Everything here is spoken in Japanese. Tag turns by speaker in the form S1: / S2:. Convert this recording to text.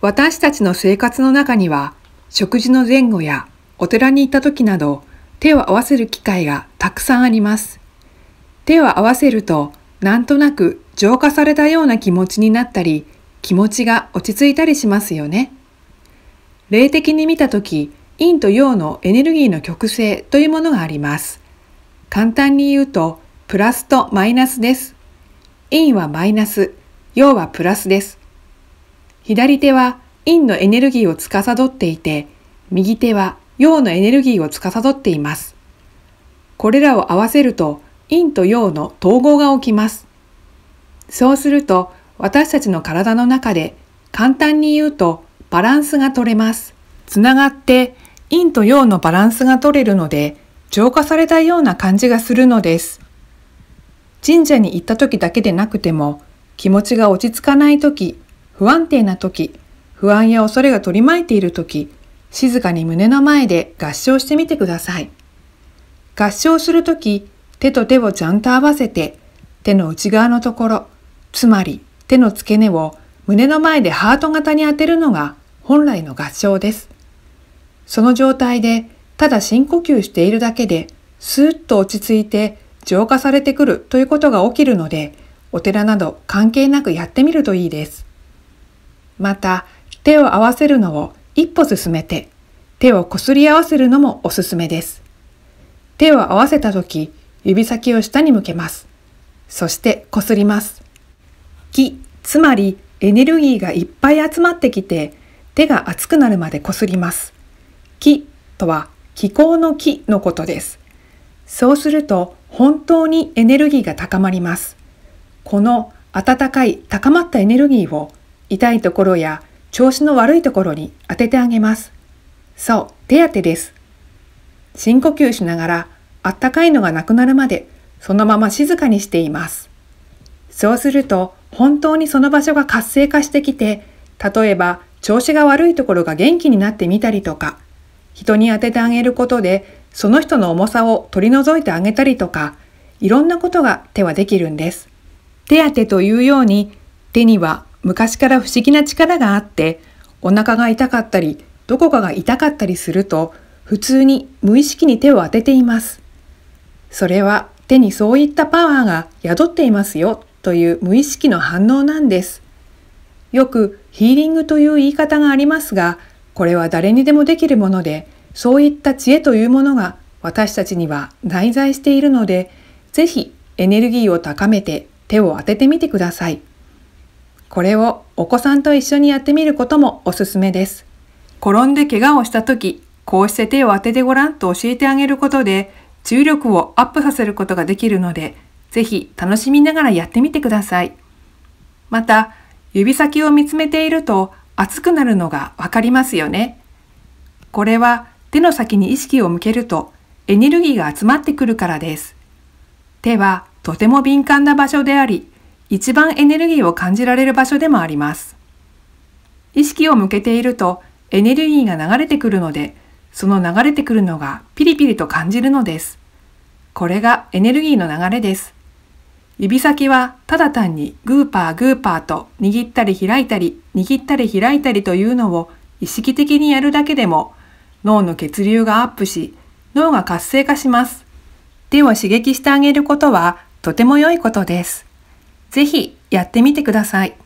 S1: 私たちの生活の中には、食事の前後やお寺に行った時など、手を合わせる機会がたくさんあります。手を合わせると、なんとなく浄化されたような気持ちになったり、気持ちが落ち着いたりしますよね。霊的に見た時、陰と陽のエネルギーの極性というものがあります。簡単に言うと、プラスとマイナスです。陰はマイナス、陽はプラスです。左手は陰のエネルギーを司っていて、右手は陽のエネルギーを司っています。これらを合わせると陰と陽の統合が起きます。そうすると私たちの体の中で簡単に言うとバランスが取れます。つながって陰と陽のバランスが取れるので浄化されたような感じがするのです。神社に行った時だけでなくても気持ちが落ち着かない時不安定な時、不安や恐れが取り巻いている時、静かに胸の前で合唱してみてください。合唱するとき、手と手をちゃんと合わせて、手の内側のところ、つまり手の付け根を胸の前でハート型に当てるのが本来の合唱です。その状態で、ただ深呼吸しているだけで、スーッと落ち着いて浄化されてくるということが起きるので、お寺など関係なくやってみるといいです。また、手を合わせるのを一歩進めて、手をこすり合わせるのもおすすめです。手を合わせた時、指先を下に向けます。そしてこすります。気、つまりエネルギーがいっぱい集まってきて、手が熱くなるまでこすります。気とは気候の気のことです。そうすると本当にエネルギーが高まります。この温かい高まったエネルギーを痛いところや調子の悪いところに当ててあげます。そう、手当てです。深呼吸しながら、あったかいのがなくなるまで、そのまま静かにしています。そうすると、本当にその場所が活性化してきて、例えば、調子が悪いところが元気になってみたりとか、人に当ててあげることで、その人の重さを取り除いてあげたりとか、いろんなことが手はできるんです。手当てというように、手には昔から不思議な力があってお腹が痛かったりどこかが痛かったりすると普通に無意識に手を当てています。それは手にそういったパワーが宿っていますよという無意識の反応なんです。よくヒーリングという言い方がありますが、これは誰にでもできるもので、そういった知恵というものが私たちには内在しているので、是非エネルギーを高めて手を当ててみてください。これをお子さんと一緒にやってみることもおすすめです。転んで怪我をした時、こうして手を当ててごらんと教えてあげることで、重力をアップさせることができるので、ぜひ楽しみながらやってみてください。また、指先を見つめていると熱くなるのがわかりますよね。これは手の先に意識を向けるとエネルギーが集まってくるからです。手はとても敏感な場所であり、一番エネルギーを感じられる場所でもあります。意識を向けているとエネルギーが流れてくるので、その流れてくるのがピリピリと感じるのです。これがエネルギーの流れです。指先はただ単にグーパーグーパーと握ったり開いたり握ったり開いたりというのを意識的にやるだけでも脳の血流がアップし脳が活性化します。手を刺激してあげることはとても良いことです。ぜひやってみてください。